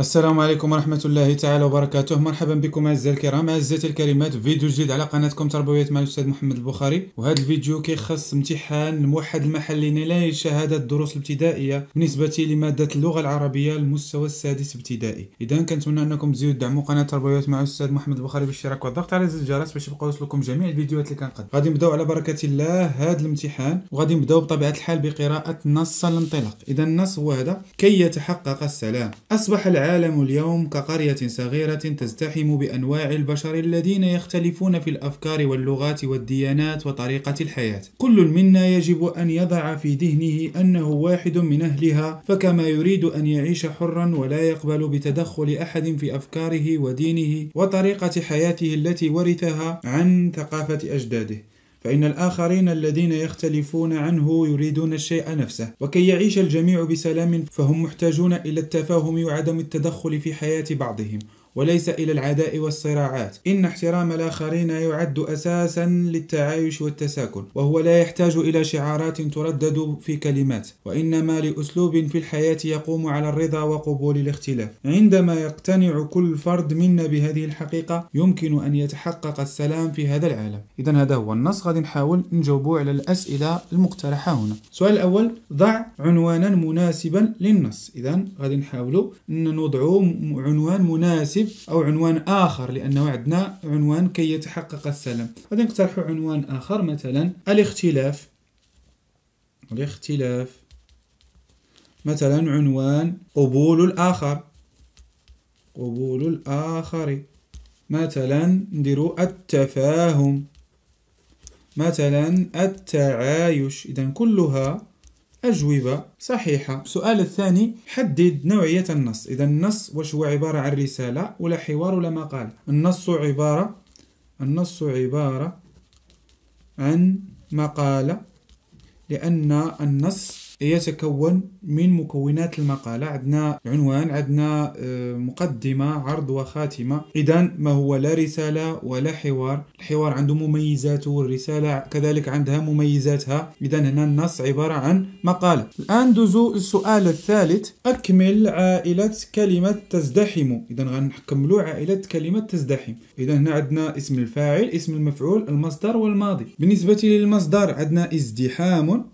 السلام عليكم ورحمة الله تعالى وبركاته مرحبا بكم أعزائي الكرام أعزائي الكريمات فيديو جديد على قناتكم تربوية مع الأستاذ محمد البخاري وهذا الفيديو كيخص امتحان الموحد المحلي لنيل شهادة الدروس الابتدائية بالنسبة لمادة اللغة العربية المستوى السادس ابتدائي إذا كنتمنى أنكم تزيدوا تدعموا قناة تربوية مع الأستاذ محمد البخاري بالاشتراك والضغط على زر الجرس باش يبقى يوصلكم جميع الفيديوهات اللي كنقدم غادي نبداو على بركة الله هذا الامتحان وغادي نبداو بطبيعة الحال بقراءة نص الانطلاق إذا النص هو هذا كي يتحقق السلام أصبح العالم العالم اليوم كقرية صغيرة تزدحم بأنواع البشر الذين يختلفون في الأفكار واللغات والديانات وطريقة الحياة. كل منا يجب أن يضع في ذهنه أنه واحد من أهلها، فكما يريد أن يعيش حرا ولا يقبل بتدخل أحد في أفكاره ودينه وطريقة حياته التي ورثها عن ثقافة أجداده. فإن الآخرين الذين يختلفون عنه يريدون الشيء نفسه وكي يعيش الجميع بسلام فهم محتاجون إلى التفاهم وعدم التدخل في حياة بعضهم وليس إلى العداء والصراعات إن احترام الآخرين يعد أساسا للتعايش والتساكن وهو لا يحتاج إلى شعارات تردد في كلمات وإنما لأسلوب في الحياة يقوم على الرضا وقبول الاختلاف عندما يقتنع كل فرد منا بهذه الحقيقة يمكن أن يتحقق السلام في هذا العالم إذا هذا هو النص غادي نحاول نجاوبوا على الأسئلة المقترحة هنا السؤال الأول ضع عنوانا مناسبا للنص إذا غادي نحاولوا نوضعوا عنوان مناسب مناسب أو عنوان آخر لأنه عندنا عنوان كي يتحقق السلام غادي نقترحوا عنوان آخر مثلا الاختلاف الاختلاف مثلا عنوان قبول الآخر قبول الآخر مثلا نديروا التفاهم مثلا التعايش إذا كلها أجوبة صحيحة السؤال الثاني حدد نوعية النص إذا النص واش هو عبارة عن رسالة ولا حوار ولا مقال النص عبارة النص عبارة عن مقالة لأن النص يتكون من مكونات المقالة عندنا عنوان عندنا آه، مقدمة عرض وخاتمة إذا ما هو لا رسالة ولا حوار الحوار عنده مميزاته والرسالة كذلك عندها مميزاتها إذا هنا النص عبارة عن مقالة الآن دوزو السؤال الثالث أكمل عائلة كلمة تزدحم إذا غنكملوا عائلة كلمة تزدحم إذا هنا عندنا اسم الفاعل اسم المفعول المصدر والماضي بالنسبة للمصدر عندنا ازدحام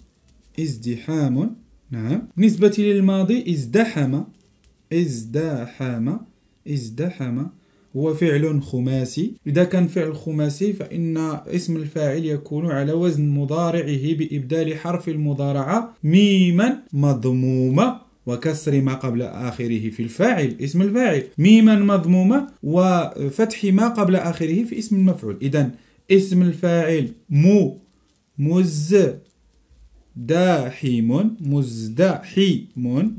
ازدحام نعم بالنسبة للماضي ازدحم ازدحم ازدحم هو فعل خماسي إذا كان فعل خماسي فإن اسم الفاعل يكون على وزن مضارعه بإبدال حرف المضارعة ميما مضمومة وكسر ما قبل آخره في الفاعل اسم الفاعل ميما مضمومة وفتح ما قبل آخره في اسم المفعول إذا اسم الفاعل مو مز مزدحم مزدحم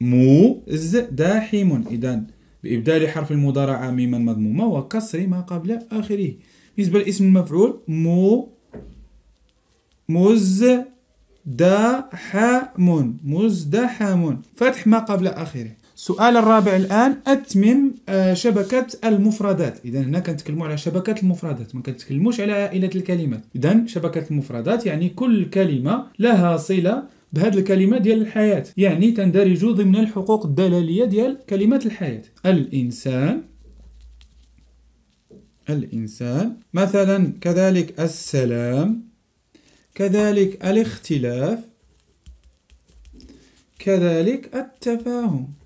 مزدحم إذا بإبدال حرف المضارعة ميما مضمومة وكسر ما قبل آخره بالنسبة لاسم المفعول مو مزدحم مزدحم فتح ما قبل آخره السؤال الرابع الآن أتمم آه، شبكة المفردات إذا هنا كنتكلموا على شبكة المفردات ما كنتكلموش على عائلة الكلمات إذا شبكة المفردات يعني كل كلمة لها صلة بهاد الكلمة ديال الحياة يعني تندرج ضمن الحقوق الدلالية ديال كلمات الحياة الإنسان الإنسان مثلا كذلك السلام كذلك الاختلاف كذلك التفاهم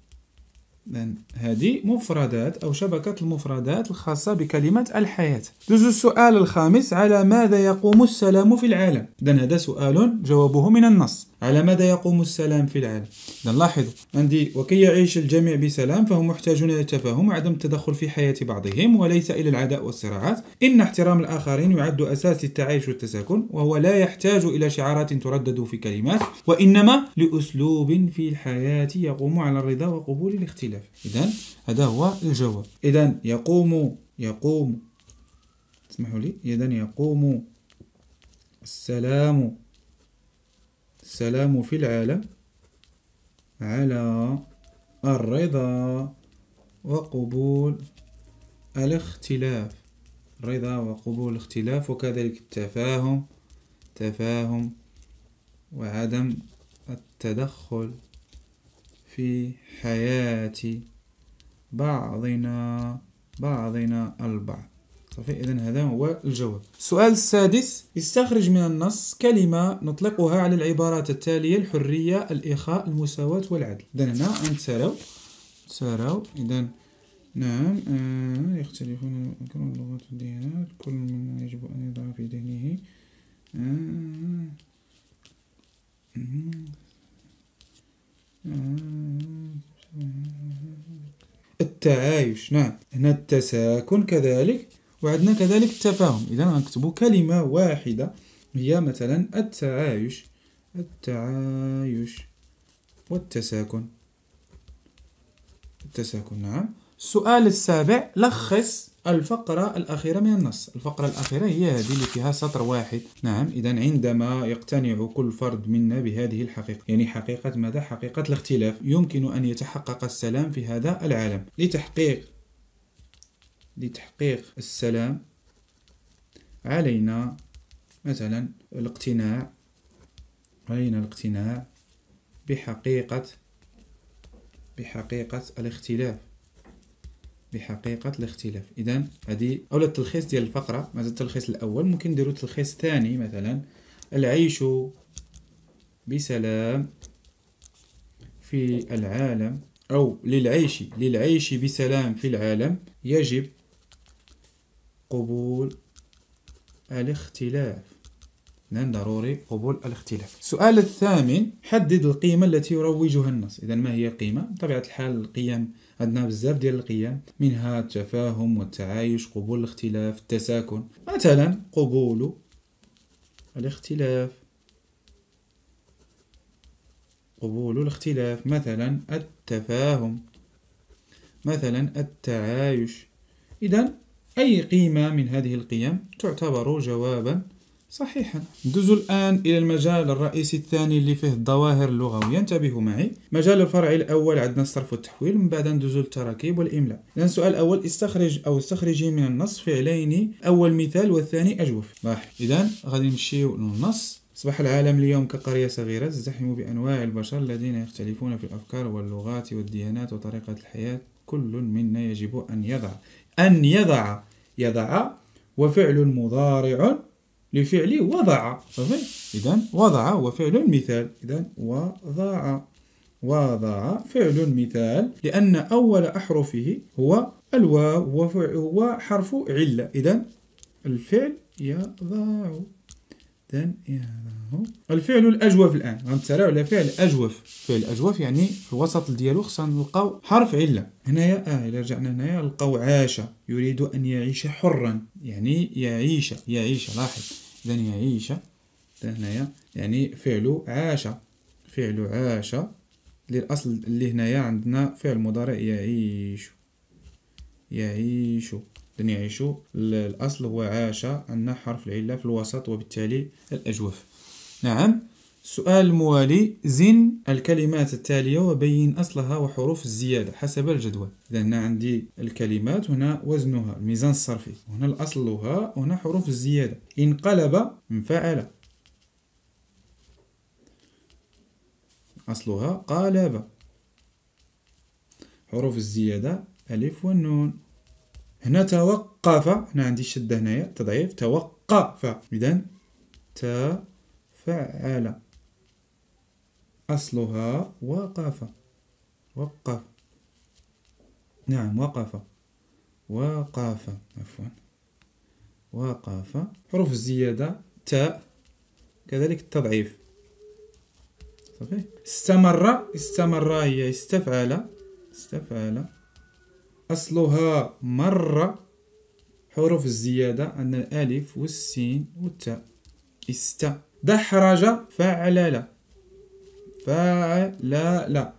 إذن هذه مفردات أو شبكة المفردات الخاصة بكلمة الحياة. دوز السؤال الخامس على ماذا يقوم السلام في العالم؟ إذن هذا سؤال جوابه من النص. على ماذا يقوم السلام في العالم إذا لاحظوا عندي وكي يعيش الجميع بسلام فهم محتاجون إلى التفاهم وعدم التدخل في حياة بعضهم وليس إلى العداء والصراعات إن احترام الآخرين يعد أساس التعايش والتساكن وهو لا يحتاج إلى شعارات تردد في كلمات وإنما لأسلوب في الحياة يقوم على الرضا وقبول الاختلاف إذا هذا هو الجواب إذا يقوم يقوم اسمحوا لي إذا يقوم السلام السلام في العالم على الرضا وقبول الاختلاف الرضا وقبول الاختلاف وكذلك التفاهم تفاهم وعدم التدخل في حياة بعضنا بعضنا البعض صافي إذا هذا هو الجواب السؤال السادس استخرج من النص كلمة نطلقها على العبارات التالية الحرية الإخاء المساواة والعدل إذا هنا نتساراو نتساراو إذا نعم آه يختلفون أكرم اللغات والديانات كل من يجب أن يضع في ذهنه آه التعايش نعم هنا التساكن كذلك وعندنا كذلك التفاهم إذا غنكتبوا كلمة واحدة هي مثلا التعايش التعايش والتساكن التساكن نعم السؤال السابع لخص الفقرة الأخيرة من النص الفقرة الأخيرة هي هذه اللي فيها سطر واحد نعم إذا عندما يقتنع كل فرد منا بهذه الحقيقة يعني حقيقة ماذا؟ حقيقة الاختلاف يمكن أن يتحقق السلام في هذا العالم لتحقيق لتحقيق السلام علينا مثلا الاقتناع علينا الاقتناع بحقيقة بحقيقة الاختلاف بحقيقة الاختلاف إذا هذه أولا التلخيص ديال الفقرة ماذا التلخيص الأول ممكن نديرو تلخيص ثاني مثلا العيش بسلام في العالم أو للعيش للعيش بسلام في العالم يجب قبول الاختلاف إذن نعم، ضروري قبول الاختلاف السؤال الثامن حدد القيمة التي يروجها النص إذا ما هي قيمة؟ بطبيعة الحال القيم عندنا بزاف ديال القيم منها التفاهم والتعايش قبول الاختلاف التساكن مثلا قبول الاختلاف قبول الاختلاف مثلا التفاهم مثلا التعايش إذا أي قيمة من هذه القيم تعتبر جوابا صحيحا ندوز الآن إلى المجال الرئيسي الثاني اللي فيه الظواهر اللغوية انتبهوا معي مجال الفرعي الأول عندنا الصرف والتحويل من بعد ندوز التراكيب والإملاء الآن السؤال الأول استخرج أو استخرجي من النص فعلين أول مثال والثاني أجوف راح إذا غادي نمشيو للنص أصبح العالم اليوم كقرية صغيرة تزدحم بأنواع البشر الذين يختلفون في الأفكار واللغات والديانات وطريقة الحياة كل منا يجب أن يضع أن يضع يضع وفعل مضارع لفعل وضع إذا وضع وفعل مثال إذا وضع وضع فعل مثال لأن أول أحرفه هو الواو وهو حرف علة إذا الفعل يضع يعني الفعل الاجوف الان غنتسارعوا على فعل اجوف فعل اجوف يعني في الوسط ديالو خصنا نلقاو حرف عله هنايا اه الا رجعنا هنايا نلقاو عاش يريد ان يعيش حرا يعني يعيش يعيش لاحظ اذا يعيش هنايا يعني فعل عاش فعل عاش للاصل اللي هنايا عندنا فعل مضارع يعيش يعيش لن يعيشوا الأصل هو عاش ان حرف العلة في الوسط وبالتالي الأجوف نعم السؤال الموالي زن الكلمات التالية وبين أصلها وحروف الزيادة حسب الجدول إذا هنا عندي الكلمات هنا وزنها الميزان الصرفي هنا الأصلها هنا حروف الزيادة انقلب انفعل أصلها قالب حروف الزيادة ألف والنون هنا توقف هنا عندي شدة هنايا تضعيف توقف إذا تفعل أصلها وقف وقف نعم وقف وقف عفوا وقف حروف الزيادة تاء كذلك التضعيف صافي استمر استمر هي استفعل استفعل أصلها مرة حروف الزيادة عندنا الألف والسين والتاء است دحرج فعلل فعلل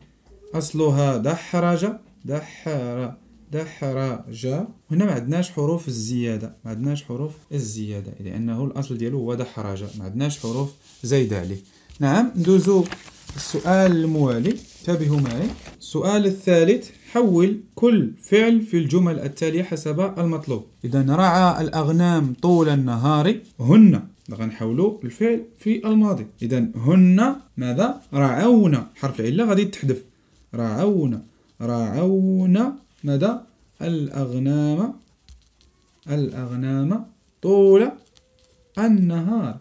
أصلها دحرج دحر دحرج هنا ما عندناش حروف الزيادة ما عندناش حروف الزيادة لأنه الأصل ديالو هو دحرج ما عندناش حروف زايدة عليه نعم ندوزو السؤال الموالي انتبهوا معي السؤال الثالث حول كل فعل في الجمل التالية حسب المطلوب إذا رعى الأغنام طول النهار هن غنحولوا الفعل في الماضي إذا هن ماذا رعونا حرف العلة غادي تحذف رعونا رعونا ماذا الأغنام الأغنام طول النهار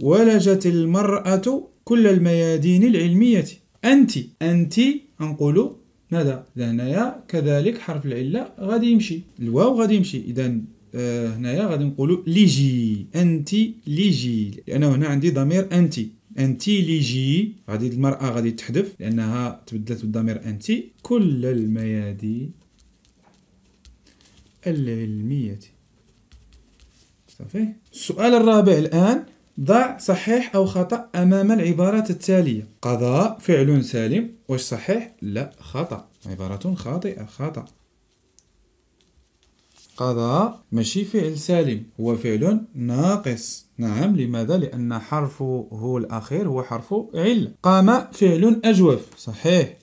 ولجت المرأة كل الميادين العلمية أنت أنت أنقول ماذا لهنايا كذلك حرف العلة غادي يمشي الواو غادي يمشي إذا آه هنايا غادي نقولوا ليجي أنت ليجي لأنه هنا عندي ضمير أنت أنت ليجي غادي المرأة غادي تحذف لأنها تبدلت بالضمير أنت كل الميادين العلمية صافي السؤال الرابع الآن ضع صحيح أو خطأ أمام العبارات التالية قضاء فعل سالم واش صحيح؟ لا خطأ عبارة خاطئة خطأ قضاء ماشي فعل سالم هو فعل ناقص نعم لماذا لأن حرفه الأخير هو حرف علة قام فعل أجوف صحيح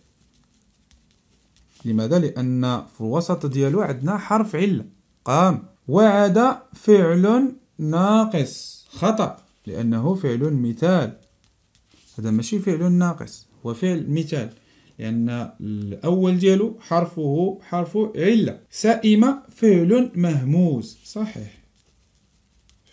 لماذا لأن في الوسط ديالو عندنا حرف علة قام وعد فعل ناقص خطأ لأنه فعل مثال هذا ماشي فعل ناقص هو فعل مثال لأن الأول ديالو حرفه حرف علة سائمة فعل مهموز صحيح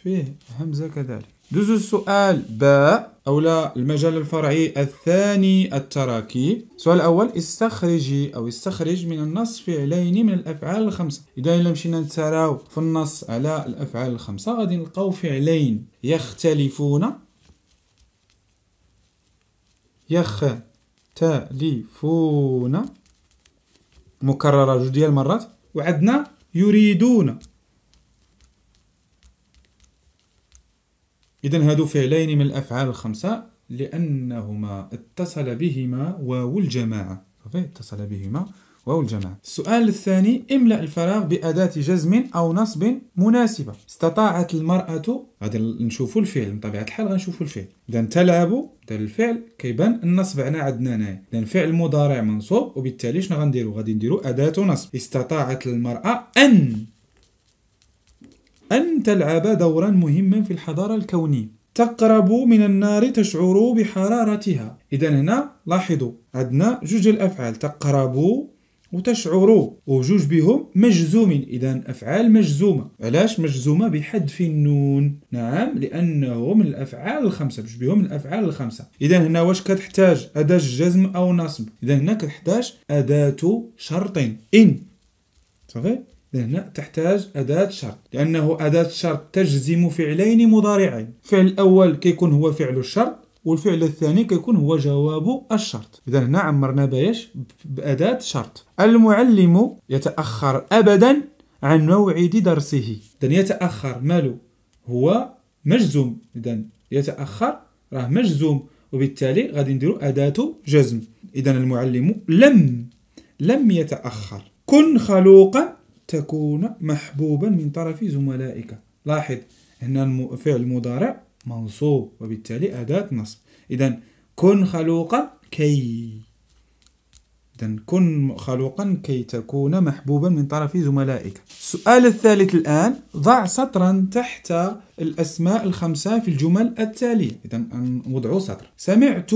فيه همزة كذلك دوزو السؤال باء أو لا المجال الفرعي الثاني التراكيب السؤال الأول استخرجي أو استخرج من النص فعلين من الأفعال الخمسة إذا لم مشينا نتراو في النص على الأفعال الخمسة غادي نلقاو فعلين يختلفون يختلفون مكررة جوج ديال المرات وعندنا يريدون إذا هادو فعلين من الأفعال الخمسة لأنهما اتصل بهما واو الجماعة صافي اتصل بهما واو الجماعة السؤال الثاني املأ الفراغ بأداة جزم أو نصب مناسبة استطاعت المرأة غادي نشوفوا الفعل بطبيعة الحال غنشوفوا الفعل إذا تلعب دار الفعل كيبان النصب عنا عندنا هنايا إذا فعل مضارع منصوب وبالتالي شنو غنديروا غادي نديروا أداة نصب استطاعت المرأة أن أن تلعب دورا مهما في الحضارة الكونية تقرب من النار تشعر بحرارتها إذا هنا لاحظوا عندنا جوج الأفعال تقرب وتشعر وجوج بهم مجزومين إذا أفعال مجزومة علاش مجزومة بحذف النون نعم لأنه من الأفعال الخمسة جوج بهم من الأفعال الخمسة إذا هنا واش كتحتاج أداة جزم أو نصب إذا هنا كتحتاج أداة شرط إن صافي هنا تحتاج أداة شرط لأنه أداة شرط تجزم فعلين مضارعين الفعل الأول كيكون هو فعل الشرط والفعل الثاني كيكون هو جواب الشرط اذا هنا عمرنا بايش باداه شرط المعلم يتاخر ابدا عن موعد درسه اذا يتاخر ماله هو مجزوم اذا يتاخر راه مجزوم وبالتالي غادي نديرو اداه جزم اذا المعلم لم لم يتاخر كن خلوقا تكون محبوبا من طرف زملائك لاحظ هنا الفعل المضارع منصوب وبالتالي أداة نصب إذا كن خلوقا كي إذا كن خلوقا كي تكون محبوبا من طرف زملائك السؤال الثالث الآن ضع سطرا تحت الأسماء الخمسة في الجمل التالية إذا وضعوا سطر سمعت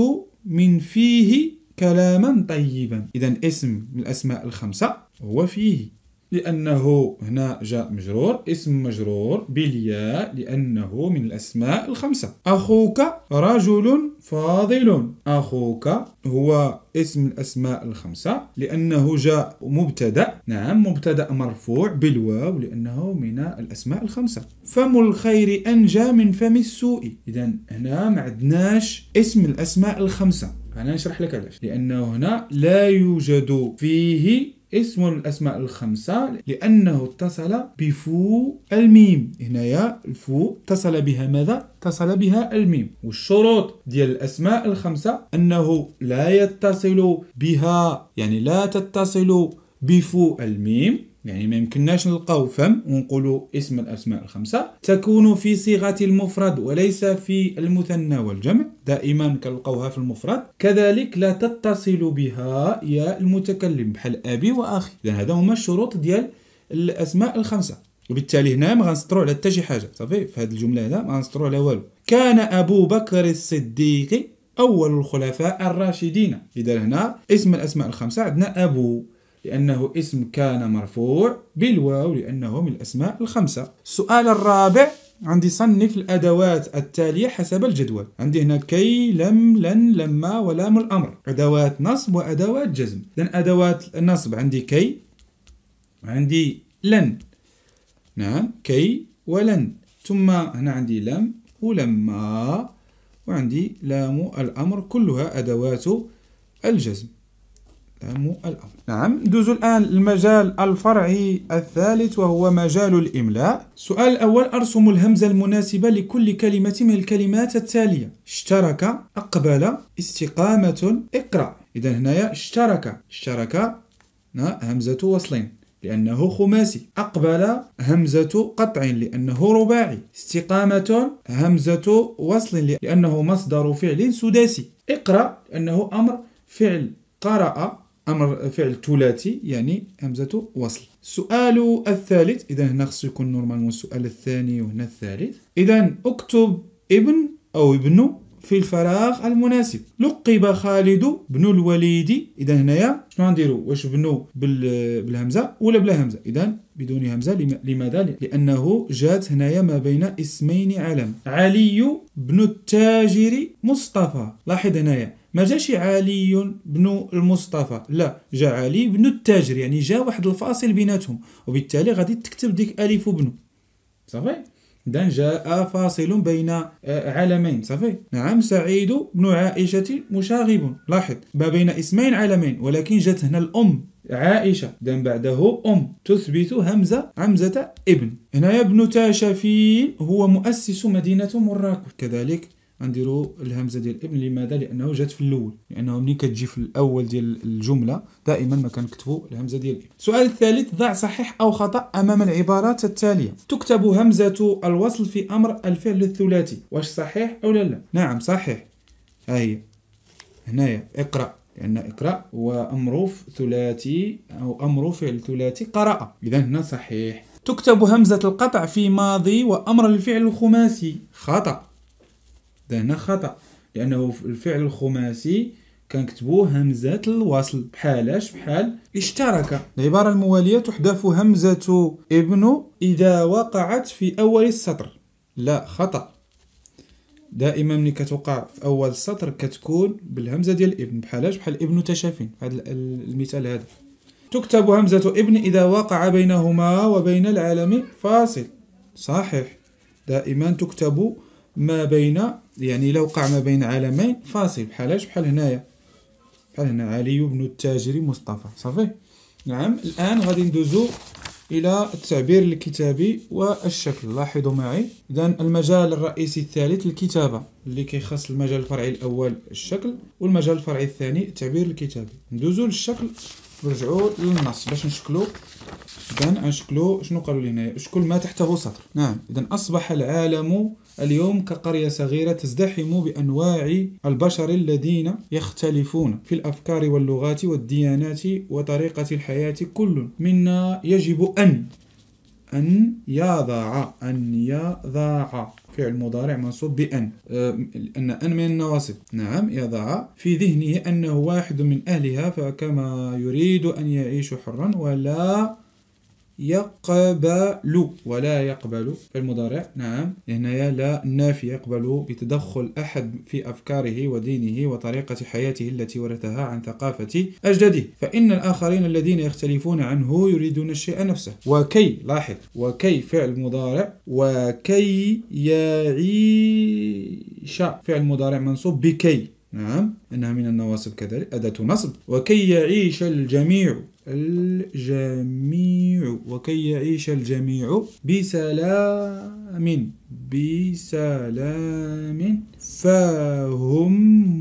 من فيه كلاما طيبا إذا اسم من الأسماء الخمسة هو فيه لأنه هنا جاء مجرور اسم مجرور بالياء لأنه من الأسماء الخمسة أخوك رجل فاضل أخوك هو اسم الأسماء الخمسة لأنه جاء مبتدأ نعم مبتدأ مرفوع بالواو لأنه من الأسماء الخمسة فم الخير أنجى من فم السوء إذا هنا ما عندناش اسم الأسماء الخمسة أنا نشرح لك علاش لأنه هنا لا يوجد فيه اسم الأسماء الخمسة لأنه اتصل بفو الميم هنايا الفو اتصل بها ماذا؟ اتصل بها الميم والشروط ديال الأسماء الخمسة أنه لا يتصل بها يعني لا تتصل بفو الميم يعني ما يمكنناش نلقاو فم ونقولوا اسم الاسماء الخمسه تكون في صيغه المفرد وليس في المثنى والجمع دائما كنلقاوها في المفرد كذلك لا تتصل بها يا المتكلم بحال ابي واخي اذا هذا هما الشروط ديال الاسماء الخمسه وبالتالي هنا ما غنسطروا على حتى شي حاجه صافي في هذه الجمله هذا ما غنسطروا على والو كان ابو بكر الصديق اول الخلفاء الراشدين اذا هنا اسم الاسماء الخمسه عندنا ابو لأنه اسم كان مرفوع بالواو لأنه من الأسماء الخمسة السؤال الرابع عندي صنف الأدوات التالية حسب الجدول عندي هنا كي لم لن لما ولام الأمر أدوات نصب وأدوات جزم لأن أدوات النصب عندي كي عندي لن نعم كي ولن ثم هنا عندي لم ولما وعندي لام الأمر كلها أدوات الجزم مو الأمر نعم ندوز الآن المجال الفرعي الثالث وهو مجال الإملاء السؤال الأول أرسم الهمزة المناسبة لكل كلمة من الكلمات التالية اشترك أقبل استقامة اقرأ إذا هنايا اشترك اشترك همزة وصلين لأنه خماسي أقبل همزة قطع لأنه رباعي استقامة همزة وصل لأنه مصدر فعل سداسي اقرأ لأنه أمر فعل قرأ امر فعل ثلاثي يعني همزه وصل السؤال الثالث اذا هنا خصو يكون نورمالمون السؤال الثاني وهنا الثالث اذا اكتب ابن او ابن في الفراغ المناسب لقب خالد بن الوليد اذا هنايا شنو غنديروا واش بنو بالهمزه ولا بلا همزه اذا بدون همزه لماذا لانه جات هنايا ما بين اسمين علم علي بن التاجر مصطفى لاحظ هنايا ما جاش علي بن المصطفى لا جا علي بن التاجر يعني جا واحد الفاصل بيناتهم وبالتالي غادي تكتب ديك الف بن صافي إذن جاء فاصل بين آه، علمين صافي نعم سعيد بن عائشة مشاغب لاحظ ما بين اسمين علمين ولكن جات هنا الأم عائشة دان بعده أم تثبت همزة همزة ابن هنا ابن تاشفين هو مؤسس مدينة مراكش كذلك غنديرو الهمزه ديال ابن لماذا لانه جات في الاول لانه ملي كتجي في الاول ديال الجمله دائما ما كنكتبوا الهمزه ديال ابن السؤال الثالث ضع صحيح او خطا امام العبارات التاليه تكتب همزه الوصل في امر الفعل الثلاثي واش صحيح او لا لا نعم صحيح ها هي هنايا اقرا لأن اقرا هو أمر ثلاثي أو أمر فعل ثلاثي قرأ إذا هنا صحيح تكتب همزة القطع في ماضي وأمر الفعل الخماسي خطأ ده هنا خطا لانه الفعل الخماسي كنكتبوه همزة الوصل بحالاش بحال اشترك العبارة الموالية تحذف همزة ابن إذا وقعت في أول السطر لا خطأ دائما ملي كتوقع في أول السطر كتكون بالهمزة ديال ابن بحالاش بحال ابن تشافين هذا المثال هذا تكتب همزة ابن إذا وقع بينهما وبين العالم فاصل صحيح دائما تكتب ما بين يعني لو وقع ما بين عالمين فاصل بحالاش بحال هنايا بحال هنا علي بن التاجر مصطفى صافي نعم الآن غادي ندوزو إلى التعبير الكتابي والشكل لاحظوا معي إذا المجال الرئيسي الثالث الكتابة اللي كيخص المجال الفرعي الأول الشكل والمجال الفرعي الثاني التعبير الكتابي ندوزو للشكل نرجعوا للنص باش نشكلو إذا نشكلو شنو قالوا لي هنايا شكل ما تحته سطر نعم إذا أصبح العالم اليوم كقرية صغيرة تزدحم بأنواع البشر الذين يختلفون في الأفكار واللغات والديانات وطريقة الحياة كل منا يجب أن أن يضع أن يضع فعل مضارع منصوب بأن أه، ان أن من النواصب نعم يضع في ذهنه أنه واحد من أهلها فكما يريد أن يعيش حرا ولا يقبل ولا يقبل في المضارع نعم هنا لا النافي يقبل بتدخل أحد في أفكاره ودينه وطريقة حياته التي ورثها عن ثقافة أجداده فإن الآخرين الذين يختلفون عنه يريدون الشيء نفسه وكي لاحظ وكي فعل مضارع وكي يعيش فعل مضارع منصوب بكي نعم أنها من النواصب كذلك أداة نصب وكي يعيش الجميع الجميع وكي يعيش الجميع بسلام بسلام فهم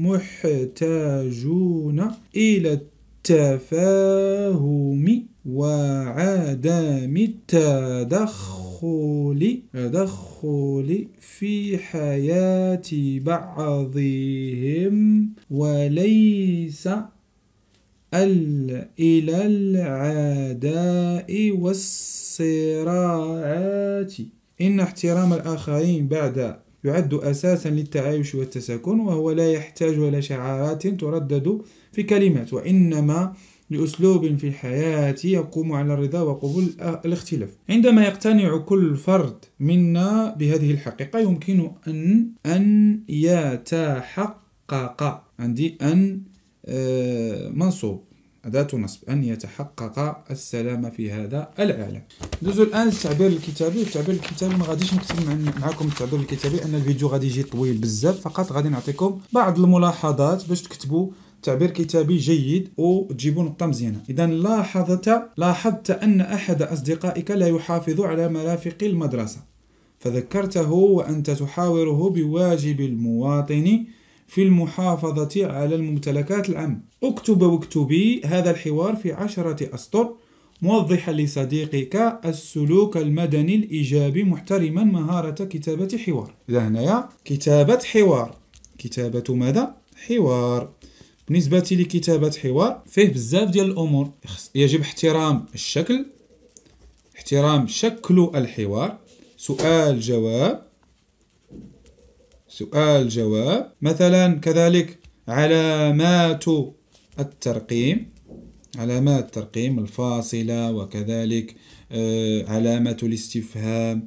محتاجون إلى التفاهم وعدم التدخل تدخل تدخل في حياة بعضهم وليس إلى العداء والصراعات إن احترام الآخرين بعد يعد أساسا للتعايش والتساكن وهو لا يحتاج إلى شعارات تردد في كلمات وإنما لأسلوب في الحياة يقوم على الرضا وقبول الاختلاف عندما يقتنع كل فرد منا بهذه الحقيقة يمكن أن أن يتحقق عندي أن آه، منصوب أداة نصب أن يتحقق السلام في هذا العالم ندوزو الآن للتعبير الكتابي والتعبير الكتابي ما غاديش نكتب معكم التعبير الكتابي أن الفيديو غادي يجي طويل بزاف فقط غادي نعطيكم بعض الملاحظات باش تكتبوا تعبير كتابي جيد وتجيبوا نقطة مزيانة إذا لاحظت لاحظت أن أحد أصدقائك لا يحافظ على مرافق المدرسة فذكرته وأنت تحاوره بواجب المواطن في المحافظة على الممتلكات العامة اكتب واكتبي هذا الحوار في عشرة أسطر موضحا لصديقك السلوك المدني الإيجابي محترما مهارة كتابة حوار إذا هنايا كتابة حوار كتابة ماذا؟ حوار بالنسبه لكتابه حوار فيه بزاف ديال الامور يجب احترام الشكل احترام شكل الحوار سؤال جواب سؤال جواب مثلا كذلك علامات الترقيم علامات الترقيم الفاصلة وكذلك آه، علامة الاستفهام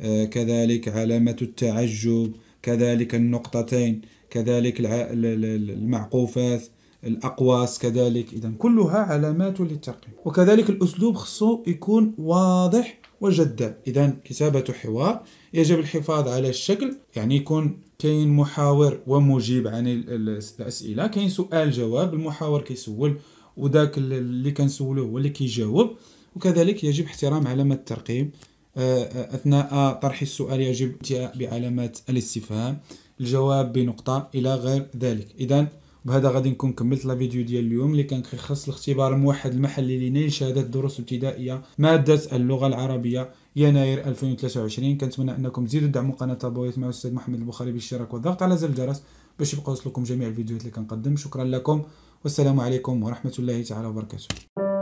آه، كذلك علامة التعجب كذلك النقطتين كذلك المعقوفات الاقواس كذلك اذا كلها علامات للترقيم وكذلك الاسلوب خصو يكون واضح وجذاب اذا كتابه حوار يجب الحفاظ على الشكل يعني يكون كاين محاور ومجيب عن الاسئله كاين سؤال جواب المحاور كيسول وذاك اللي كنسولو هو اللي كيجاوب وكذلك يجب احترام علامه الترقيم آه، آه، اثناء طرح السؤال يجب بعلامات الاستفهام الجواب بنقطة إلى غير ذلك إذا بهذا غادي نكون كملت لا فيديو ديال اليوم اللي كان كيخص الاختبار الموحد المحلي لنيل شهادة دروس ابتدائية مادة اللغة العربية يناير 2023 كنتمنى انكم تزيدوا تدعموا قناة ابويت مع الاستاذ محمد البخاري بالاشتراك والضغط على زر الجرس باش يبقى يوصلكم جميع الفيديوهات اللي كنقدم شكرا لكم والسلام عليكم ورحمة الله تعالى وبركاته